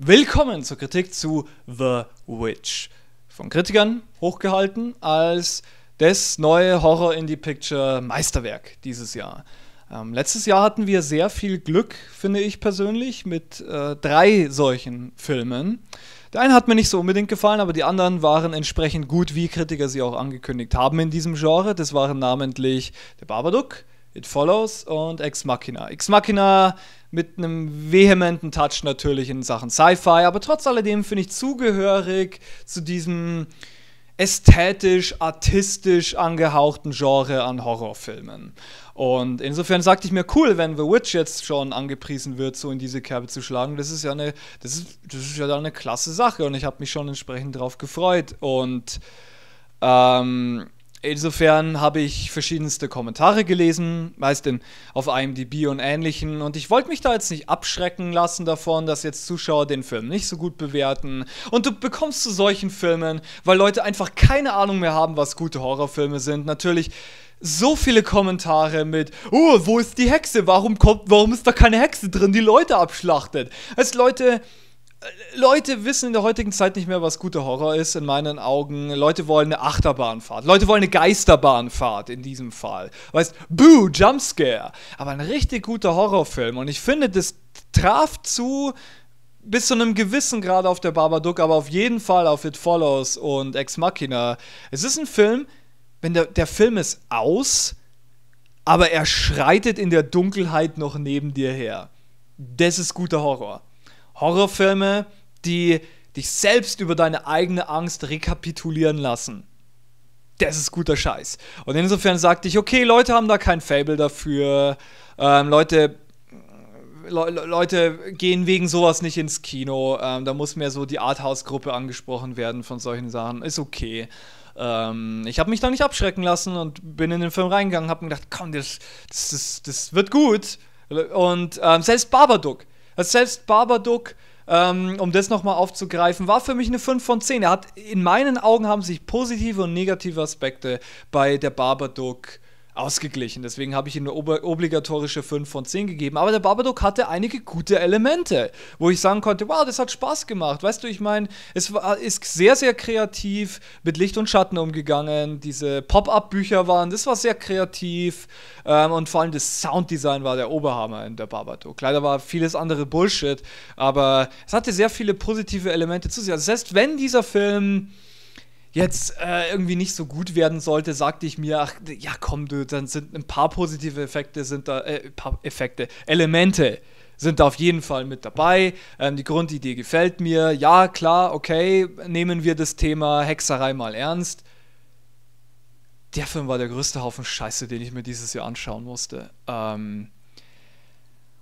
Willkommen zur Kritik zu The Witch. Von Kritikern hochgehalten als das neue Horror-Indie-Picture-Meisterwerk dieses Jahr. Ähm, letztes Jahr hatten wir sehr viel Glück, finde ich persönlich, mit äh, drei solchen Filmen. Der eine hat mir nicht so unbedingt gefallen, aber die anderen waren entsprechend gut, wie Kritiker sie auch angekündigt haben in diesem Genre. Das waren namentlich The Babadook, It Follows und Ex Machina. Ex Machina mit einem vehementen Touch natürlich in Sachen Sci-Fi, aber trotz alledem finde ich zugehörig zu diesem ästhetisch, artistisch angehauchten Genre an Horrorfilmen. Und insofern sagte ich mir, cool, wenn The Witch jetzt schon angepriesen wird, so in diese Kerbe zu schlagen, das ist ja eine, das ist, das ist ja dann eine klasse Sache und ich habe mich schon entsprechend drauf gefreut. Und ähm, Insofern habe ich verschiedenste Kommentare gelesen, meist in, auf IMDb und ähnlichen. Und ich wollte mich da jetzt nicht abschrecken lassen davon, dass jetzt Zuschauer den Film nicht so gut bewerten. Und du bekommst zu solchen Filmen, weil Leute einfach keine Ahnung mehr haben, was gute Horrorfilme sind, natürlich so viele Kommentare mit, oh, wo ist die Hexe? Warum kommt, warum ist da keine Hexe drin, die Leute abschlachtet? Als Leute Leute wissen in der heutigen Zeit nicht mehr, was guter Horror ist, in meinen Augen. Leute wollen eine Achterbahnfahrt. Leute wollen eine Geisterbahnfahrt in diesem Fall. Weißt, boo, Jumpscare. Aber ein richtig guter Horrorfilm. Und ich finde, das traf zu bis zu einem gewissen Grad auf der Babadook, aber auf jeden Fall auf It Follows und Ex Machina. Es ist ein Film, wenn der, der Film ist aus, aber er schreitet in der Dunkelheit noch neben dir her. Das ist guter Horror. Horrorfilme, die dich selbst über deine eigene Angst rekapitulieren lassen. Das ist guter Scheiß. Und insofern sagte ich, okay, Leute haben da kein Fable dafür. Ähm, Leute, Le Leute gehen wegen sowas nicht ins Kino. Ähm, da muss mehr so die Arthouse-Gruppe angesprochen werden von solchen Sachen. Ist okay. Ähm, ich habe mich da nicht abschrecken lassen und bin in den Film reingegangen, und habe mir gedacht, komm, das, das, das, das wird gut. Und ähm, selbst Babadook, also selbst Barbadook, ähm, um das nochmal aufzugreifen, war für mich eine 5 von 10. Er hat, in meinen Augen haben sich positive und negative Aspekte bei der Barbadook ausgeglichen. Deswegen habe ich ihm eine obligatorische 5 von 10 gegeben. Aber der Babadook hatte einige gute Elemente, wo ich sagen konnte, wow, das hat Spaß gemacht. Weißt du, ich meine, es war, ist sehr, sehr kreativ mit Licht und Schatten umgegangen. Diese Pop-up-Bücher waren, das war sehr kreativ. Ähm, und vor allem das Sounddesign war der Oberhammer in der Babadook. Leider war vieles andere Bullshit, aber es hatte sehr viele positive Elemente zu sich. Also selbst wenn dieser Film jetzt äh, irgendwie nicht so gut werden sollte, sagte ich mir, ach ja, komm, du, dann sind ein paar positive Effekte sind da, äh, Effekte, Elemente sind da auf jeden Fall mit dabei. Ähm, die Grundidee gefällt mir. Ja, klar, okay, nehmen wir das Thema Hexerei mal ernst. Der Film war der größte Haufen Scheiße, den ich mir dieses Jahr anschauen musste. Ähm,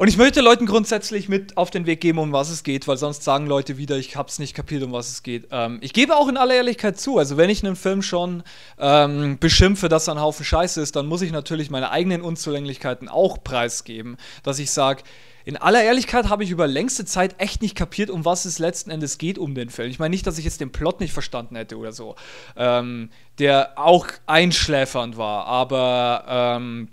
und ich möchte Leuten grundsätzlich mit auf den Weg geben, um was es geht, weil sonst sagen Leute wieder, ich habe es nicht kapiert, um was es geht. Ähm, ich gebe auch in aller Ehrlichkeit zu, also wenn ich einen Film schon ähm, beschimpfe, dass er ein Haufen Scheiße ist, dann muss ich natürlich meine eigenen Unzulänglichkeiten auch preisgeben, dass ich sage, in aller Ehrlichkeit habe ich über längste Zeit echt nicht kapiert, um was es letzten Endes geht um den Film. Ich meine nicht, dass ich jetzt den Plot nicht verstanden hätte oder so, ähm, der auch einschläfernd war, aber ähm,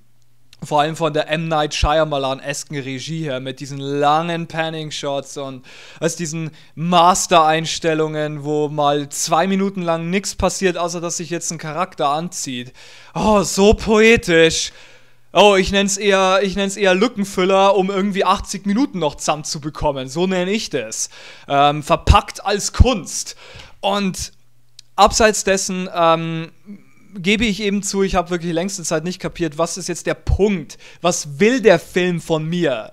vor allem von der M. Night Shyamalan-esken Regie her, mit diesen langen Panning-Shots und aus diesen Master-Einstellungen, wo mal zwei Minuten lang nichts passiert, außer dass sich jetzt ein Charakter anzieht. Oh, so poetisch. Oh, ich nenn's eher, ich nenn's eher Lückenfüller, um irgendwie 80 Minuten noch zusammen zu bekommen. So nenne ich das. Ähm, verpackt als Kunst. Und abseits dessen ähm, gebe ich eben zu, ich habe wirklich längste Zeit nicht kapiert, was ist jetzt der Punkt? Was will der Film von mir?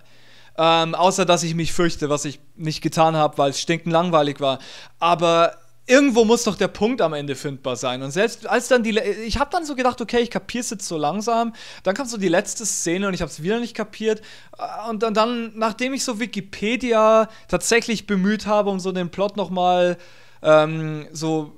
Ähm, außer dass ich mich fürchte, was ich nicht getan habe, weil es stinkend langweilig war. Aber irgendwo muss doch der Punkt am Ende findbar sein. Und selbst als dann die, ich habe dann so gedacht, okay, ich kapiere es jetzt so langsam. Dann kam so die letzte Szene und ich habe es wieder nicht kapiert. Äh, und dann, dann, nachdem ich so Wikipedia tatsächlich bemüht habe, um so den Plot noch mal ähm, so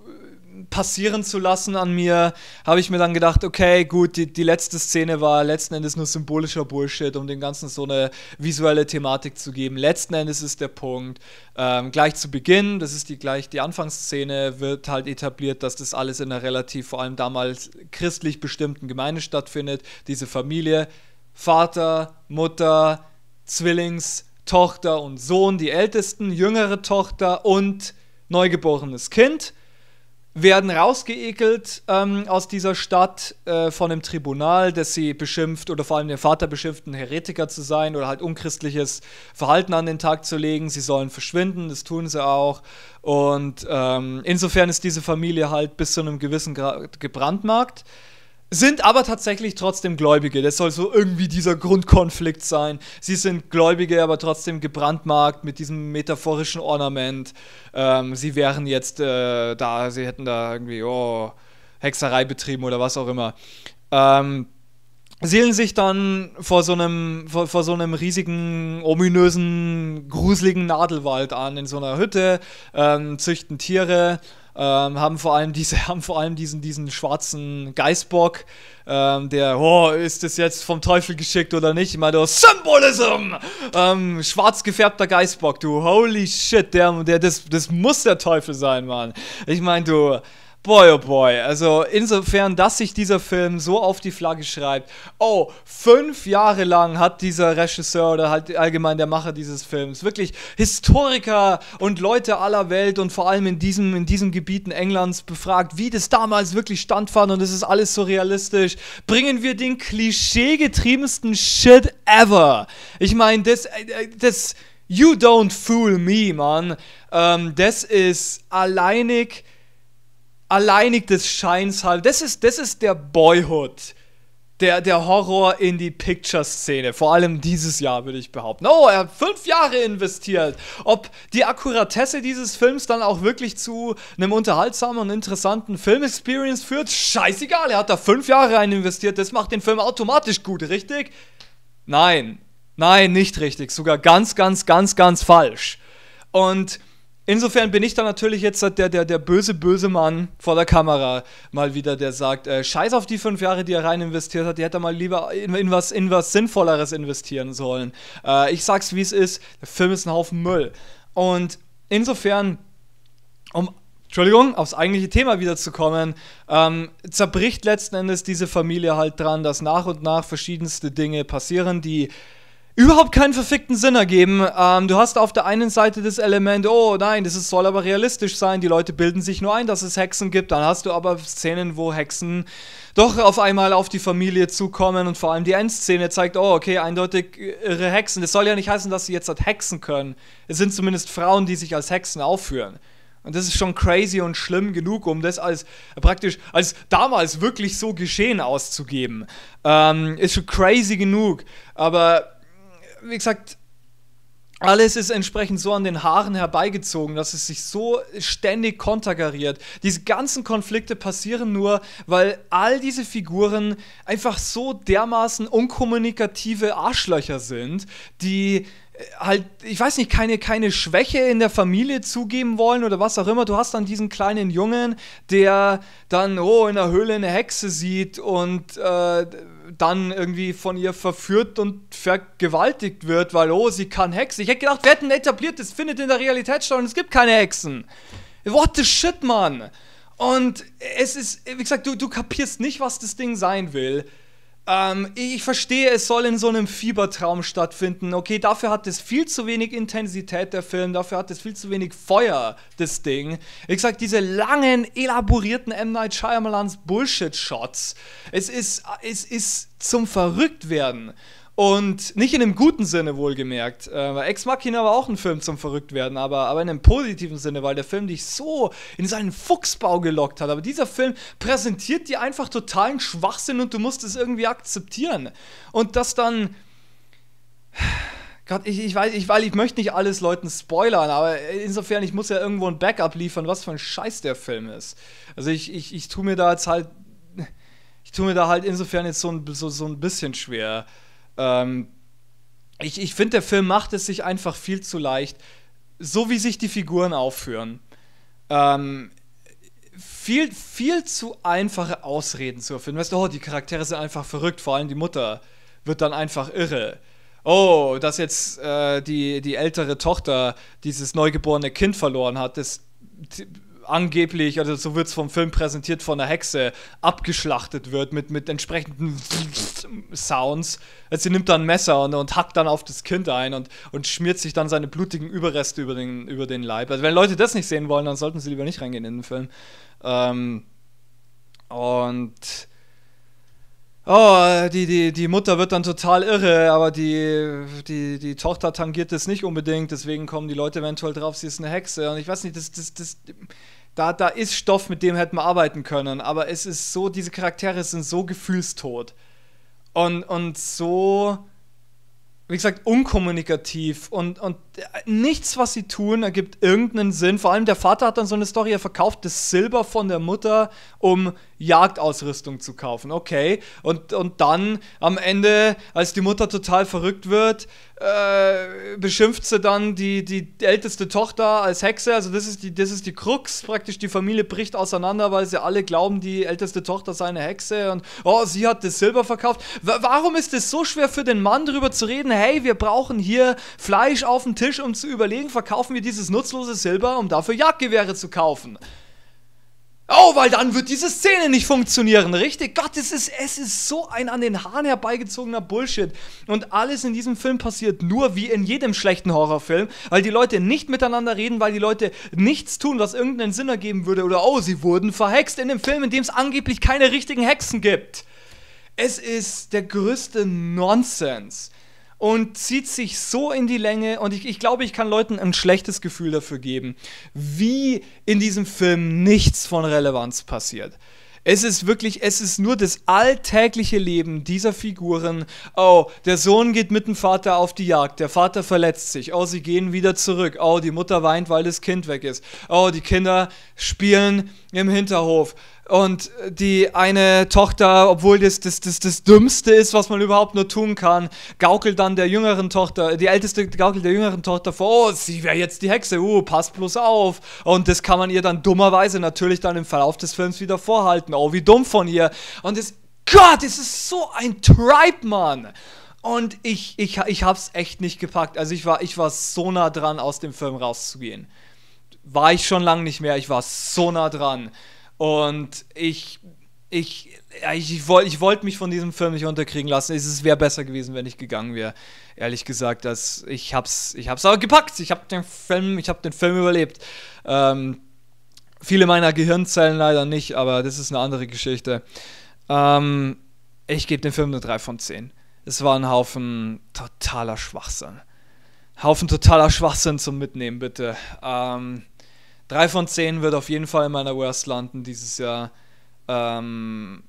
passieren zu lassen an mir, habe ich mir dann gedacht, okay, gut, die, die letzte Szene war letzten Endes nur symbolischer Bullshit, um dem Ganzen so eine visuelle Thematik zu geben. Letzten Endes ist der Punkt, ähm, gleich zu Beginn, das ist die gleich die Anfangsszene, wird halt etabliert, dass das alles in einer relativ, vor allem damals christlich bestimmten Gemeinde stattfindet. Diese Familie, Vater, Mutter, Zwillings, Tochter und Sohn, die Ältesten, jüngere Tochter und neugeborenes Kind werden rausgeekelt ähm, aus dieser Stadt äh, von dem Tribunal, das sie beschimpft oder vor allem den Vater beschimpft, ein Heretiker zu sein oder halt unchristliches Verhalten an den Tag zu legen. Sie sollen verschwinden, das tun sie auch. Und ähm, insofern ist diese Familie halt bis zu einem gewissen Grad gebrandmarkt sind aber tatsächlich trotzdem Gläubige. Das soll so irgendwie dieser Grundkonflikt sein. Sie sind Gläubige, aber trotzdem gebrandmarkt mit diesem metaphorischen Ornament. Ähm, sie wären jetzt äh, da, sie hätten da irgendwie oh, Hexerei betrieben oder was auch immer. Ähm, sehen sich dann vor so einem vor, vor, so einem riesigen ominösen gruseligen Nadelwald an in so einer Hütte, ähm, züchten Tiere ähm, haben vor allem diese, haben vor allem diesen, diesen schwarzen Geißbock, ähm, der, oh, ist das jetzt vom Teufel geschickt oder nicht? Ich meine, du oh, Symbolism! Ähm, schwarz gefärbter Geißbock, du, holy shit, der, der, das, das muss der Teufel sein, Mann. Ich meine, du, boy, oh boy. Also insofern, dass sich dieser Film so auf die Flagge schreibt. Oh, fünf Jahre lang hat dieser Regisseur oder halt allgemein der Macher dieses Films wirklich Historiker und Leute aller Welt und vor allem in diesem in diesen Gebieten Englands befragt, wie das damals wirklich standfand und es ist alles so realistisch. Bringen wir den klischeegetriebensten Shit ever. Ich meine, das äh, äh, das You don't fool me, man. Ähm, das ist alleinig alleinig des Scheins halb. Das ist, das ist der Boyhood. Der, der Horror in die Picture-Szene. Vor allem dieses Jahr, würde ich behaupten. Oh, er hat fünf Jahre investiert. Ob die Akkuratesse dieses Films dann auch wirklich zu einem unterhaltsamen und interessanten Film-Experience führt, scheißegal. Er hat da fünf Jahre rein investiert. Das macht den Film automatisch gut, richtig? Nein. Nein, nicht richtig. Sogar ganz, ganz, ganz, ganz falsch. Und Insofern bin ich dann natürlich jetzt der, der, der böse, böse Mann vor der Kamera mal wieder, der sagt, äh, scheiß auf die fünf Jahre, die er rein investiert hat, die hätte er mal lieber in, in, was, in was Sinnvolleres investieren sollen. Äh, ich sag's, wie es ist, der Film ist ein Haufen Müll. Und insofern, um Entschuldigung, aufs eigentliche Thema wiederzukommen, ähm, zerbricht letzten Endes diese Familie halt dran, dass nach und nach verschiedenste Dinge passieren, die überhaupt keinen verfickten Sinn ergeben. Ähm, du hast auf der einen Seite das Element, oh nein, das ist, soll aber realistisch sein, die Leute bilden sich nur ein, dass es Hexen gibt. Dann hast du aber Szenen, wo Hexen doch auf einmal auf die Familie zukommen und vor allem die Endszene zeigt, oh okay, eindeutig ihre Hexen. Das soll ja nicht heißen, dass sie jetzt als halt Hexen können. Es sind zumindest Frauen, die sich als Hexen aufführen. Und das ist schon crazy und schlimm genug, um das als praktisch als damals wirklich so geschehen auszugeben. Ähm, ist schon crazy genug, aber wie gesagt, alles ist entsprechend so an den Haaren herbeigezogen, dass es sich so ständig konterkariert. Diese ganzen Konflikte passieren nur, weil all diese Figuren einfach so dermaßen unkommunikative Arschlöcher sind, die halt, ich weiß nicht, keine, keine Schwäche in der Familie zugeben wollen oder was auch immer. Du hast dann diesen kleinen Jungen, der dann, oh, in der Höhle eine Hexe sieht und äh, dann irgendwie von ihr verführt und vergewaltigt wird, weil, oh, sie kann Hexe. Ich hätte gedacht, wir hätten etabliert, das findet in der Realität statt und es gibt keine Hexen. What the shit, Mann? Und es ist, wie gesagt, du, du kapierst nicht, was das Ding sein will. Ähm, ich verstehe, es soll in so einem Fiebertraum stattfinden. Okay, dafür hat es viel zu wenig Intensität, der Film. Dafür hat es viel zu wenig Feuer, das Ding. Ich sag, diese langen, elaborierten M. Night Shyamalans Bullshit-Shots. Es ist, es ist zum Verrücktwerden. Und nicht in einem guten Sinne wohlgemerkt. Äh, Ex Machina war auch ein Film zum Verrücktwerden, aber, aber in einem positiven Sinne, weil der Film dich so in seinen Fuchsbau gelockt hat. Aber dieser Film präsentiert dir einfach totalen Schwachsinn und du musst es irgendwie akzeptieren. Und das dann. Gott, ich, ich weiß, ich, weil ich möchte nicht alles Leuten spoilern, aber insofern, ich muss ja irgendwo ein Backup liefern, was für ein Scheiß der Film ist. Also ich, ich, ich tue mir da jetzt halt. Ich tue mir da halt insofern jetzt so ein, so, so ein bisschen schwer. Ähm, ich ich finde, der Film macht es sich einfach viel zu leicht, so wie sich die Figuren aufführen. Ähm, viel, viel zu einfache Ausreden zu erfinden. Weißt du, oh, die Charaktere sind einfach verrückt, vor allem die Mutter wird dann einfach irre. Oh, dass jetzt äh, die, die ältere Tochter dieses neugeborene Kind verloren hat, das angeblich, also so wird es vom Film präsentiert, von einer Hexe abgeschlachtet wird mit, mit entsprechenden Sounds. Also sie nimmt dann ein Messer und, und hackt dann auf das Kind ein und, und schmiert sich dann seine blutigen Überreste über den, über den Leib. Also wenn Leute das nicht sehen wollen, dann sollten sie lieber nicht reingehen in den Film. Ähm, und Oh, die, die, die Mutter wird dann total irre, aber die, die, die Tochter tangiert das nicht unbedingt, deswegen kommen die Leute eventuell drauf, sie ist eine Hexe. Und ich weiß nicht, das, das, das, da, da ist Stoff, mit dem hätten wir arbeiten können, aber es ist so, diese Charaktere sind so gefühlstot und, und so, wie gesagt, unkommunikativ und, und nichts, was sie tun, ergibt irgendeinen Sinn. Vor allem der Vater hat dann so eine Story, er verkauft das Silber von der Mutter, um Jagdausrüstung zu kaufen. Okay. Und, und dann am Ende, als die Mutter total verrückt wird, äh, beschimpft sie dann die, die älteste Tochter als Hexe. Also das ist, die, das ist die Krux. Praktisch die Familie bricht auseinander, weil sie alle glauben, die älteste Tochter sei eine Hexe. Und oh, sie hat das Silber verkauft. W warum ist es so schwer für den Mann darüber zu reden, hey, wir brauchen hier Fleisch auf dem Tisch, um zu überlegen, verkaufen wir dieses nutzlose Silber, um dafür Jagdgewehre zu kaufen? Wow, genau, weil dann wird diese Szene nicht funktionieren, richtig? Gott, es ist, es ist so ein an den Haaren herbeigezogener Bullshit. Und alles in diesem Film passiert nur wie in jedem schlechten Horrorfilm, weil die Leute nicht miteinander reden, weil die Leute nichts tun, was irgendeinen Sinn ergeben würde. Oder, oh, sie wurden verhext in dem Film, in dem es angeblich keine richtigen Hexen gibt. Es ist der größte Nonsens und zieht sich so in die Länge und ich, ich glaube, ich kann Leuten ein schlechtes Gefühl dafür geben, wie in diesem Film nichts von Relevanz passiert. Es ist wirklich, es ist nur das alltägliche Leben dieser Figuren. Oh, der Sohn geht mit dem Vater auf die Jagd, der Vater verletzt sich. Oh, sie gehen wieder zurück. Oh, die Mutter weint, weil das Kind weg ist. Oh, die Kinder spielen im Hinterhof. Und die eine Tochter, obwohl das das, das das Dümmste ist, was man überhaupt nur tun kann, gaukelt dann der jüngeren Tochter, die älteste gaukelt der jüngeren Tochter vor, oh, sie wäre jetzt die Hexe, uh, passt bloß auf. Und das kann man ihr dann dummerweise natürlich dann im Verlauf des Films wieder vorhalten. Oh, wie dumm von ihr. Und es, Gott, es ist so ein Tribe, Mann. Und ich, ich, ich hab's echt nicht gepackt. Also ich war, ich war so nah dran, aus dem Film rauszugehen. War ich schon lange nicht mehr, ich war so nah dran. Und ich ich, ich, ich wollte wollt mich von diesem Film nicht unterkriegen lassen. Es wäre besser gewesen, wenn ich gegangen wäre. Ehrlich gesagt, das, ich hab's, ich hab's aber gepackt. Ich habe den Film, ich habe den Film überlebt. Ähm, viele meiner Gehirnzellen leider nicht, aber das ist eine andere Geschichte. Ähm, ich gebe dem Film eine 3 von 10. Es war ein Haufen totaler Schwachsinn. Haufen totaler Schwachsinn zum Mitnehmen, bitte. Ähm, 3 von 10 wird auf jeden Fall in meiner Worst landen dieses Jahr. Ähm,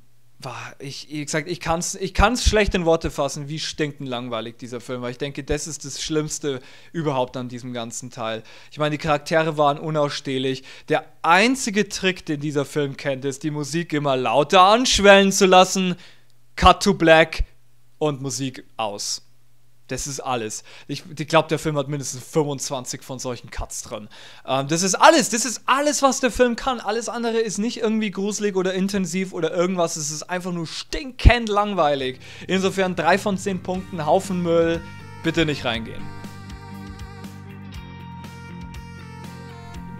ich, wie gesagt, ich kann es ich kann's schlecht in Worte fassen, wie stinkend langweilig dieser Film war. Ich denke, das ist das Schlimmste überhaupt an diesem ganzen Teil. Ich meine, die Charaktere waren unausstehlich. Der einzige Trick, den dieser Film kennt, ist, die Musik immer lauter anschwellen zu lassen. Cut to Black und Musik aus. Das ist alles. Ich, ich glaube, der Film hat mindestens 25 von solchen Cuts drin. Ähm, das ist alles. Das ist alles, was der Film kann. Alles andere ist nicht irgendwie gruselig oder intensiv oder irgendwas. Es ist einfach nur stinkend langweilig. Insofern drei von zehn Punkten, Haufen Müll. Bitte nicht reingehen.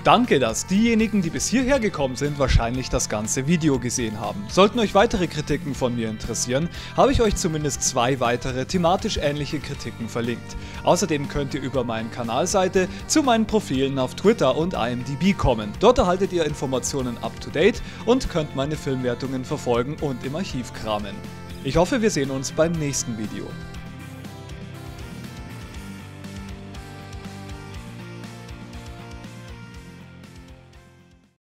Danke, dass diejenigen, die bis hierher gekommen sind, wahrscheinlich das ganze Video gesehen haben. Sollten euch weitere Kritiken von mir interessieren, habe ich euch zumindest zwei weitere thematisch ähnliche Kritiken verlinkt. Außerdem könnt ihr über meine Kanalseite zu meinen Profilen auf Twitter und IMDb kommen. Dort erhaltet ihr Informationen up to date und könnt meine Filmwertungen verfolgen und im Archiv kramen. Ich hoffe, wir sehen uns beim nächsten Video.